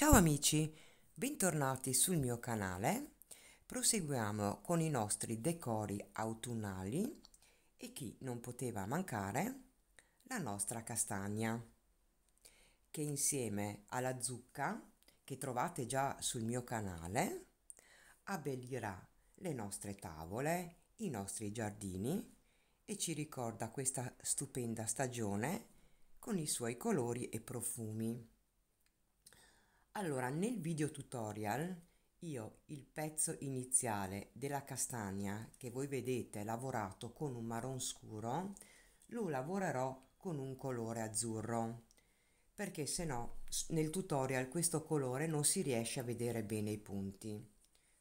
Ciao amici, bentornati sul mio canale. Proseguiamo con i nostri decori autunnali e chi non poteva mancare la nostra castagna che insieme alla zucca che trovate già sul mio canale abbellirà le nostre tavole, i nostri giardini e ci ricorda questa stupenda stagione con i suoi colori e profumi. Allora, nel video tutorial io il pezzo iniziale della castagna che voi vedete lavorato con un marron scuro lo lavorerò con un colore azzurro perché se no nel tutorial questo colore non si riesce a vedere bene i punti.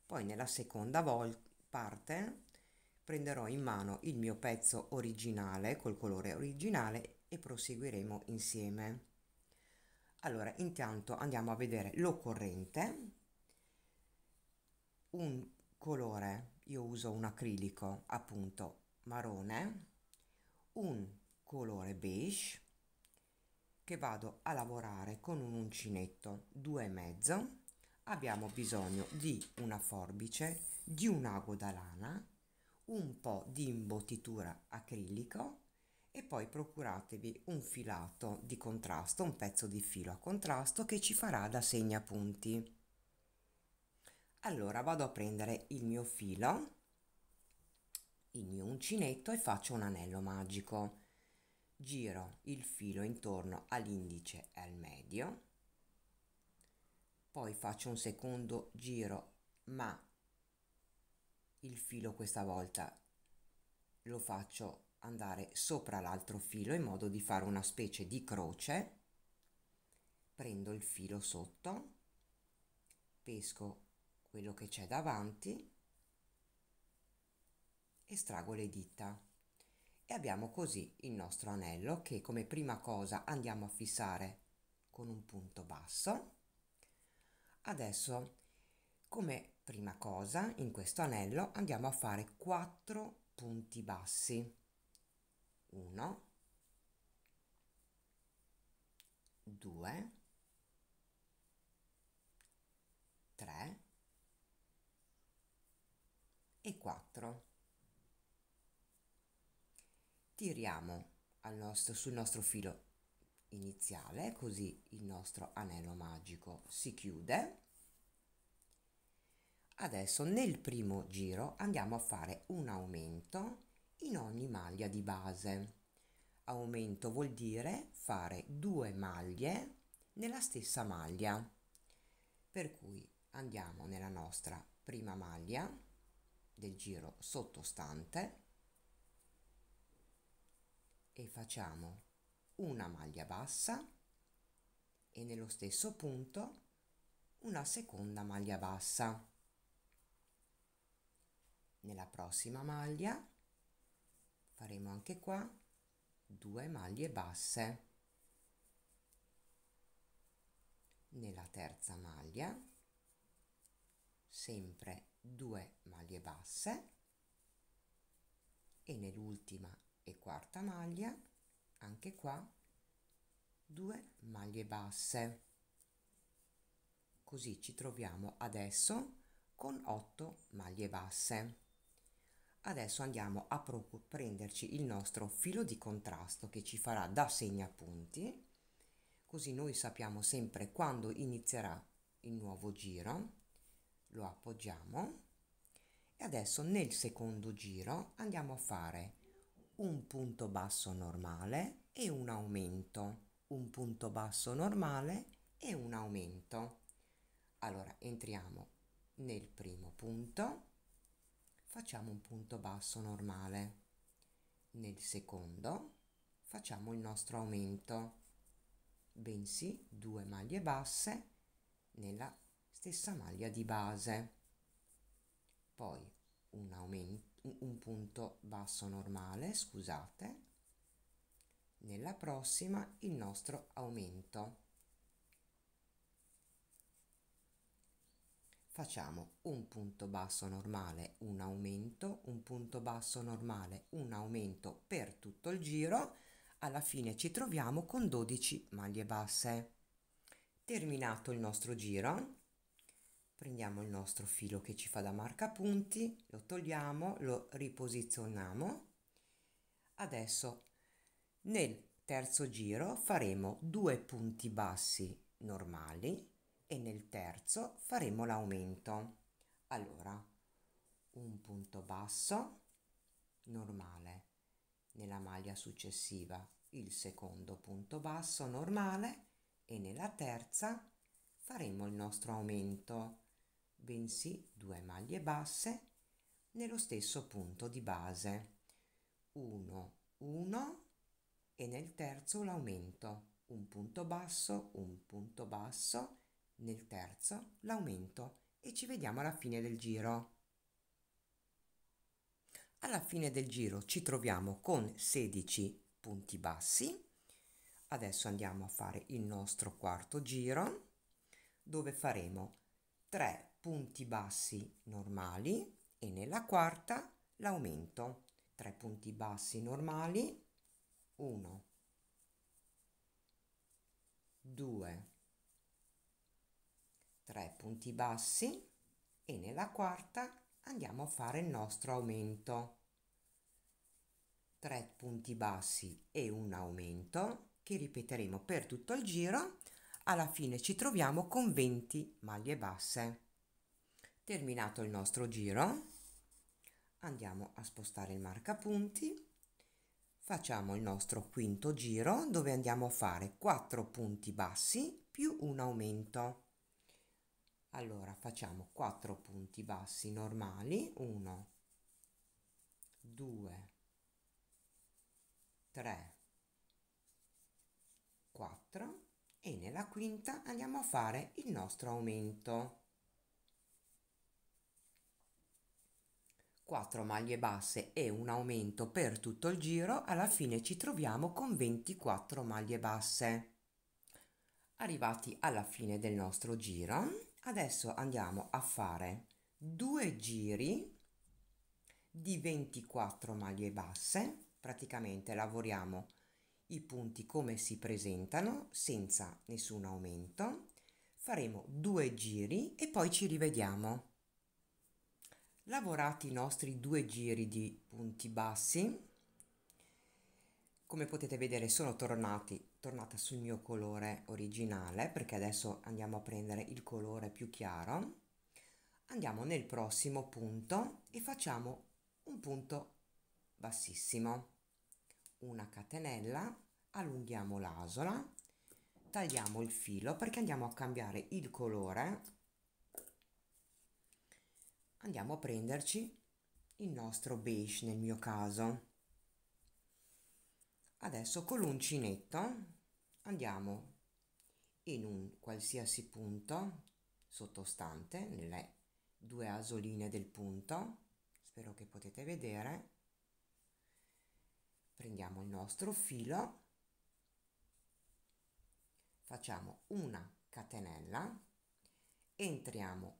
Poi nella seconda parte prenderò in mano il mio pezzo originale col colore originale e proseguiremo insieme allora intanto andiamo a vedere l'occorrente un colore io uso un acrilico appunto marrone un colore beige che vado a lavorare con un uncinetto due e mezzo. abbiamo bisogno di una forbice di un ago da lana un po' di imbottitura acrilico e poi procuratevi un filato di contrasto, un pezzo di filo a contrasto che ci farà da segnapunti. Allora vado a prendere il mio filo, il mio uncinetto e faccio un anello magico. Giro il filo intorno all'indice e al medio, poi faccio un secondo giro ma il filo questa volta lo faccio andare sopra l'altro filo in modo di fare una specie di croce prendo il filo sotto pesco quello che c'è davanti estraggo le dita e abbiamo così il nostro anello che come prima cosa andiamo a fissare con un punto basso adesso come prima cosa in questo anello andiamo a fare 4 punti bassi 1 2 3 e 4 tiriamo nostro, sul nostro filo iniziale così il nostro anello magico si chiude adesso nel primo giro andiamo a fare un aumento in ogni maglia di base. Aumento vuol dire fare due maglie nella stessa maglia. Per cui andiamo nella nostra prima maglia del giro sottostante e facciamo una maglia bassa e nello stesso punto una seconda maglia bassa. Nella prossima maglia faremo anche qua due maglie basse nella terza maglia sempre 2 maglie basse e nell'ultima e quarta maglia anche qua 2 maglie basse così ci troviamo adesso con 8 maglie basse Adesso andiamo a prenderci il nostro filo di contrasto che ci farà da segnapunti, così noi sappiamo sempre quando inizierà il nuovo giro, lo appoggiamo e adesso nel secondo giro andiamo a fare un punto basso normale e un aumento, un punto basso normale e un aumento. Allora entriamo nel primo punto facciamo un punto basso normale nel secondo facciamo il nostro aumento bensì due maglie basse nella stessa maglia di base poi un, aumento, un punto basso normale scusate nella prossima il nostro aumento facciamo un punto basso normale, un aumento, un punto basso normale, un aumento per tutto il giro, alla fine ci troviamo con 12 maglie basse. Terminato il nostro giro, prendiamo il nostro filo che ci fa da marca punti, lo togliamo, lo riposizioniamo. Adesso nel terzo giro faremo due punti bassi normali e nel terzo faremo l'aumento. Allora, un punto basso normale, nella maglia successiva il secondo punto basso normale e nella terza faremo il nostro aumento, bensì due maglie basse nello stesso punto di base. 1, 1 e nel terzo l'aumento, un punto basso, un punto basso nel terzo l'aumento e ci vediamo alla fine del giro. Alla fine del giro ci troviamo con 16 punti bassi. Adesso andiamo a fare il nostro quarto giro dove faremo 3 punti bassi normali e nella quarta l'aumento. 3 punti bassi normali, 1, 2, 3 punti bassi e nella quarta andiamo a fare il nostro aumento 3 punti bassi e un aumento che ripeteremo per tutto il giro alla fine ci troviamo con 20 maglie basse terminato il nostro giro andiamo a spostare il marcapunti facciamo il nostro quinto giro dove andiamo a fare 4 punti bassi più un aumento allora facciamo 4 punti bassi normali 1 2 3 4 e nella quinta andiamo a fare il nostro aumento 4 maglie basse e un aumento per tutto il giro alla fine ci troviamo con 24 maglie basse arrivati alla fine del nostro giro Adesso andiamo a fare due giri di 24 maglie basse, praticamente lavoriamo i punti come si presentano senza nessun aumento, faremo due giri e poi ci rivediamo. Lavorati i nostri due giri di punti bassi, come potete vedere sono tornati tornata sul mio colore originale perché adesso andiamo a prendere il colore più chiaro andiamo nel prossimo punto e facciamo un punto bassissimo una catenella allunghiamo l'asola tagliamo il filo perché andiamo a cambiare il colore andiamo a prenderci il nostro beige nel mio caso adesso con l'uncinetto andiamo in un qualsiasi punto sottostante nelle due asoline del punto spero che potete vedere prendiamo il nostro filo facciamo una catenella entriamo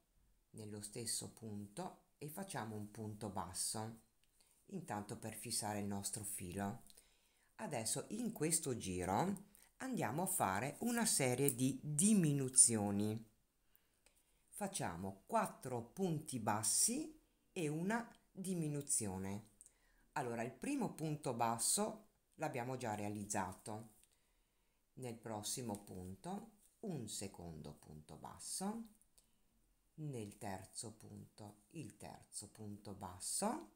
nello stesso punto e facciamo un punto basso intanto per fissare il nostro filo Adesso in questo giro andiamo a fare una serie di diminuzioni. Facciamo 4 punti bassi e una diminuzione. Allora il primo punto basso l'abbiamo già realizzato. Nel prossimo punto un secondo punto basso, nel terzo punto il terzo punto basso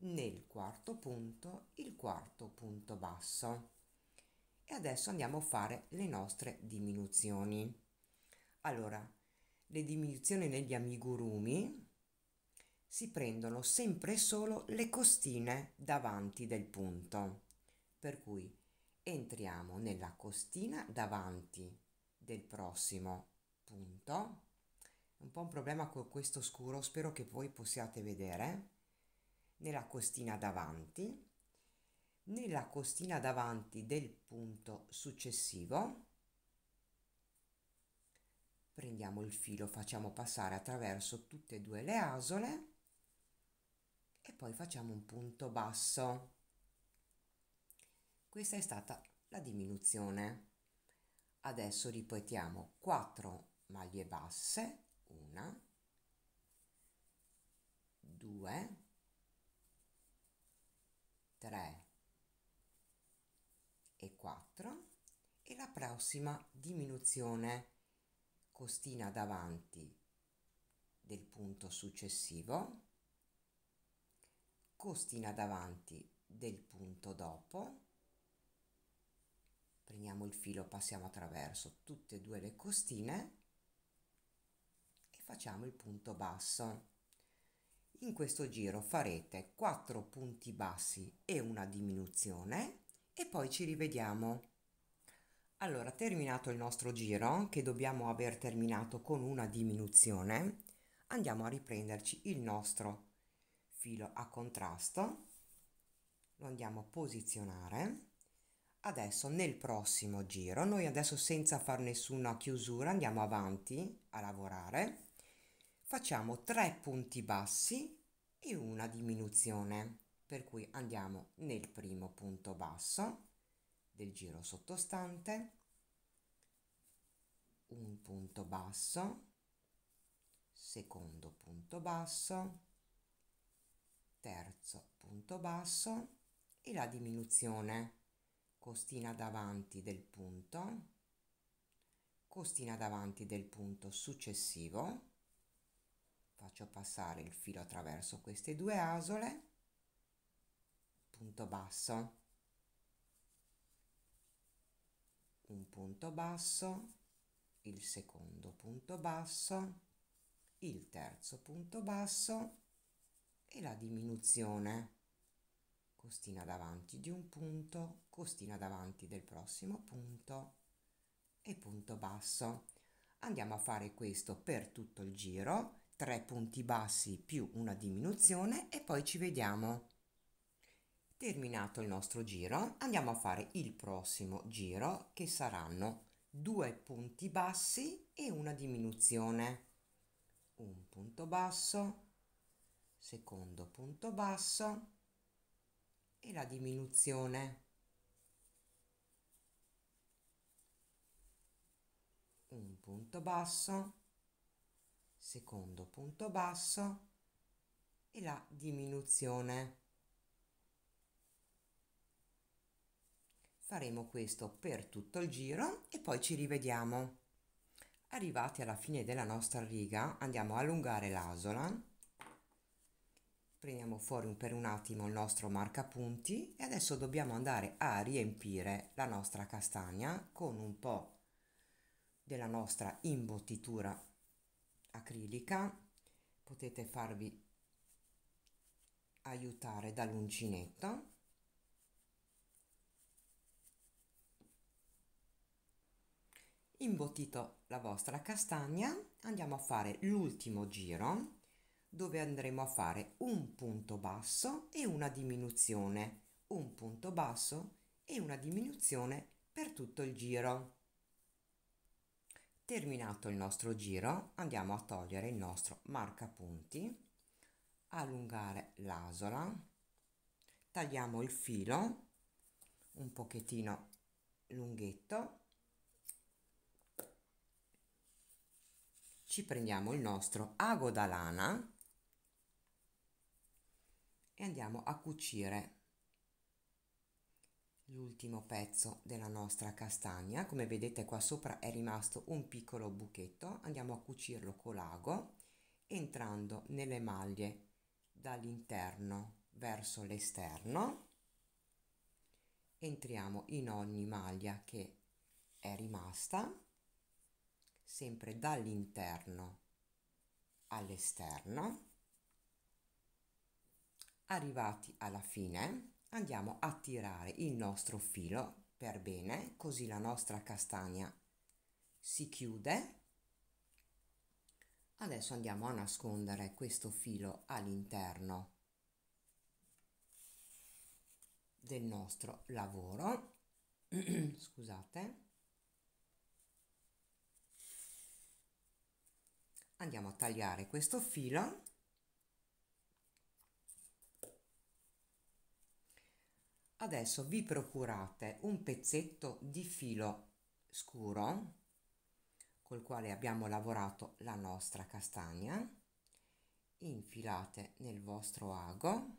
nel quarto punto il quarto punto basso. E adesso andiamo a fare le nostre diminuzioni. Allora, le diminuzioni negli amigurumi si prendono sempre solo le costine davanti del punto. Per cui entriamo nella costina davanti del prossimo punto. un po' un problema con questo scuro, spero che voi possiate vedere nella costina davanti, nella costina davanti del punto successivo, prendiamo il filo, facciamo passare attraverso tutte e due le asole e poi facciamo un punto basso. Questa è stata la diminuzione. Adesso ripetiamo 4 maglie basse, 1, 2, 3 e 4 e la prossima diminuzione costina davanti del punto successivo costina davanti del punto dopo prendiamo il filo passiamo attraverso tutte e due le costine e facciamo il punto basso in questo giro farete 4 punti bassi e una diminuzione e poi ci rivediamo. Allora, terminato il nostro giro, che dobbiamo aver terminato con una diminuzione, andiamo a riprenderci il nostro filo a contrasto, lo andiamo a posizionare. Adesso nel prossimo giro, noi adesso senza fare nessuna chiusura andiamo avanti a lavorare facciamo 3 punti bassi e una diminuzione per cui andiamo nel primo punto basso del giro sottostante un punto basso secondo punto basso terzo punto basso e la diminuzione costina davanti del punto costina davanti del punto successivo faccio passare il filo attraverso queste due asole punto basso un punto basso il secondo punto basso il terzo punto basso e la diminuzione costina davanti di un punto costina davanti del prossimo punto e punto basso andiamo a fare questo per tutto il giro 3 punti bassi più una diminuzione e poi ci vediamo. Terminato il nostro giro andiamo a fare il prossimo giro che saranno 2 punti bassi e una diminuzione. Un punto basso, secondo punto basso e la diminuzione. Un punto basso secondo punto basso e la diminuzione. Faremo questo per tutto il giro e poi ci rivediamo. Arrivati alla fine della nostra riga andiamo a allungare l'asola prendiamo fuori per un attimo il nostro marcapunti e adesso dobbiamo andare a riempire la nostra castagna con un po' della nostra imbottitura acrilica potete farvi aiutare dall'uncinetto imbottito la vostra castagna andiamo a fare l'ultimo giro dove andremo a fare un punto basso e una diminuzione un punto basso e una diminuzione per tutto il giro Terminato il nostro giro andiamo a togliere il nostro marcapunti, allungare l'asola, tagliamo il filo un pochettino lunghetto, ci prendiamo il nostro ago da lana e andiamo a cucire l'ultimo pezzo della nostra castagna come vedete qua sopra è rimasto un piccolo buchetto andiamo a cucirlo con l'ago entrando nelle maglie dall'interno verso l'esterno entriamo in ogni maglia che è rimasta sempre dall'interno all'esterno arrivati alla fine andiamo a tirare il nostro filo per bene così la nostra castagna si chiude adesso andiamo a nascondere questo filo all'interno del nostro lavoro scusate andiamo a tagliare questo filo Adesso vi procurate un pezzetto di filo scuro col quale abbiamo lavorato la nostra castagna, infilate nel vostro ago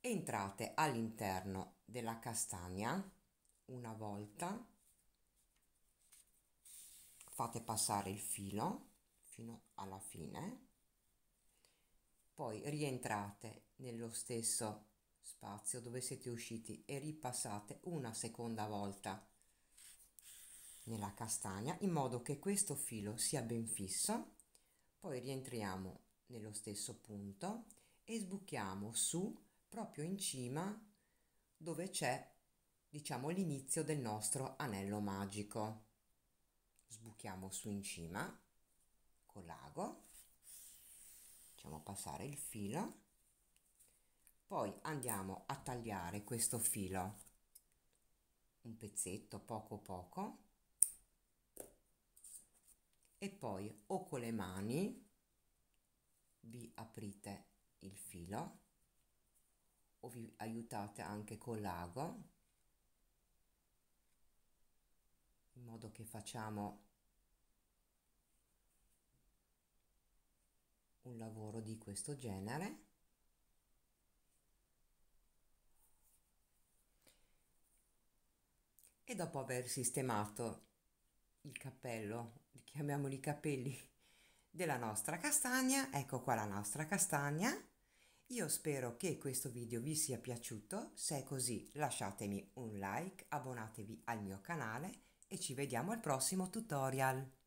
entrate all'interno della castagna una volta fate passare il filo fino alla fine poi rientrate nello stesso spazio dove siete usciti e ripassate una seconda volta nella castagna in modo che questo filo sia ben fisso poi rientriamo nello stesso punto e sbuchiamo su proprio in cima dove c'è diciamo l'inizio del nostro anello magico sbuchiamo su in cima con l'ago facciamo passare il filo poi andiamo a tagliare questo filo un pezzetto poco poco e poi o con le mani vi aprite il filo o vi aiutate anche con l'ago in modo che facciamo un lavoro di questo genere e dopo aver sistemato il cappello, chiamiamoli capelli della nostra castagna, ecco qua la nostra castagna. Io spero che questo video vi sia piaciuto, se è così lasciatemi un like, abbonatevi al mio canale e ci vediamo al prossimo tutorial.